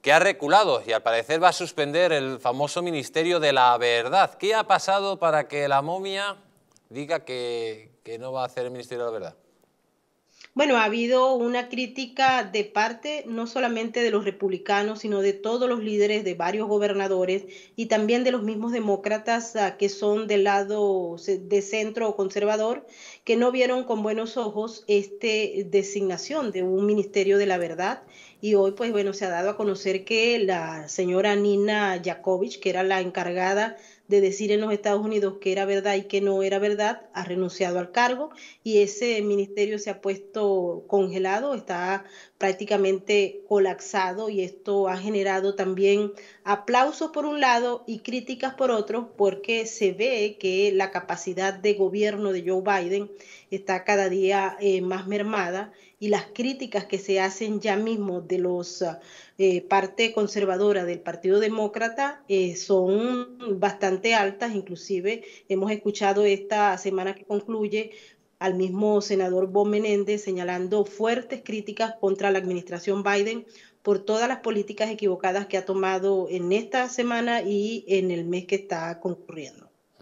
que ha reculado y al parecer va a suspender el famoso Ministerio de la Verdad. ¿Qué ha pasado para que la momia diga que, no va a hacer el Ministerio de la Verdad? Bueno, ha habido una crítica de parte no solamente de los republicanos, sino de todos los líderes, de varios gobernadores y también de los mismos demócratas ah, que son del lado de centro o conservador, que no vieron con buenos ojos esta designación de un Ministerio de la Verdad y hoy pues bueno, se ha dado a conocer que la señora Nina Jakovic, que era la encargada de decir en los Estados Unidos que era verdad y que no era verdad, ha renunciado al cargo y ese ministerio se ha puesto congelado, está prácticamente colapsado y esto ha generado también aplausos por un lado y críticas por otro porque se ve que la capacidad de gobierno de Joe Biden está cada día eh, más mermada y las críticas que se hacen ya mismo los eh, parte conservadora del Partido Demócrata eh, son bastante altas, inclusive hemos escuchado esta semana que concluye al mismo senador Bob Menéndez señalando fuertes críticas contra la administración Biden por todas las políticas equivocadas que ha tomado en esta semana y en el mes que está concurriendo.